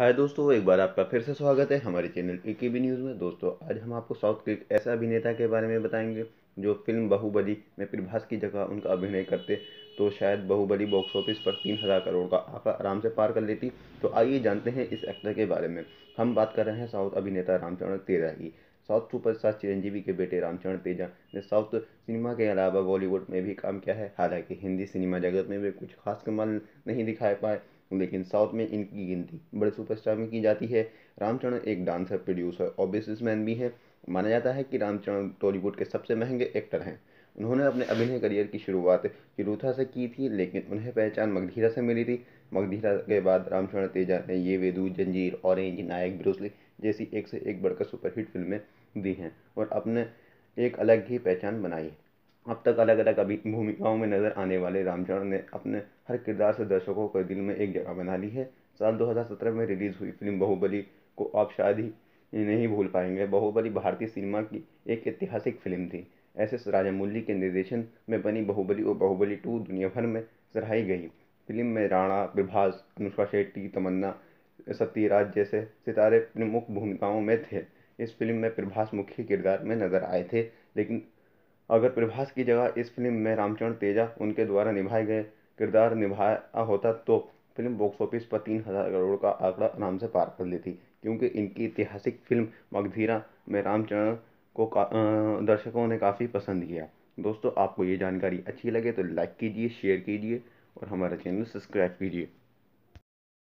हाय दोस्तों एक बार आपका फिर से स्वागत है हमारे चैनल ए के बी न्यूज़ में दोस्तों आज हम आपको साउथ के एक ऐसा अभिनेता के बारे में बताएंगे जो फिल्म बाहुबली में प्रभास की जगह उनका अभिनय करते तो शायद बाहुबली बॉक्स ऑफिस पर तीन हज़ार करोड़ का आंकड़ा आराम से पार कर लेती तो आइए जानते हैं इस एक्टर के बारे में हम बात कर रहे हैं साउथ अभिनेता रामचरण तेजा की साउथ सुपरस्टार चिरंजीवी के बेटे रामचरण तेजा ने साउथ सिनेमा के अलावा बॉलीवुड में भी काम किया है हालांकि हिंदी सिनेमा जगत में वे कुछ खास कमाल नहीं दिखा पाए लेकिन साउथ में इनकी गिनती बड़े सुपरस्टार में की जाती है रामचरण एक डांसर प्रोड्यूसर और बिजनेसमैन भी हैं माना जाता है कि रामचरण टॉलीवुड के सबसे महंगे एक्टर हैं उन्होंने अपने अभिनय करियर की शुरुआत किरूथा से की थी लेकिन उन्हें पहचान मगधीरा से मिली थी मगधीरा के बाद रामचरण तेजा ने ये वेदू जंजीर ऑरेंज नायक ब्रूसली जैसी एक से एक बढ़कर सुपरहिट फिल्में दी हैं और अपने एक अलग ही पहचान बनाई है अब तक अलग अलग भूमिकाओं में नजर आने वाले रामचरण ने अपने हर किरदार से दर्शकों के दिल में एक जगह बना ली है साल 2017 में रिलीज हुई फिल्म बाहुबली को आप शायद ही नहीं भूल पाएंगे बाहुबली भारतीय सिनेमा की एक ऐतिहासिक फिल्म थी एस एस राजामौली के निर्देशन में बनी बाहुबली और बाहुबली टू दुनिया भर में सराही गई फिल्म में राणा विभास अनुष्का शेट्टी तमन्ना सत्यराज जैसे सितारे प्रमुख भूमिकाओं में थे इस फिल्म में प्रभास मुख्य किरदार में नजर आए थे लेकिन अगर प्रभास की जगह इस फिल्म में रामचरण तेजा उनके द्वारा निभाए गए किरदार निभाया होता तो फिल्म बॉक्स ऑफिस पर तीन हज़ार करोड़ का आंकड़ा आराम से पार कर लेती क्योंकि इनकी ऐतिहासिक फिल्म मगधीरा में रामचरण को दर्शकों ने काफ़ी पसंद किया दोस्तों आपको ये जानकारी अच्छी लगे तो लाइक कीजिए शेयर कीजिए और हमारा चैनल सब्सक्राइब कीजिए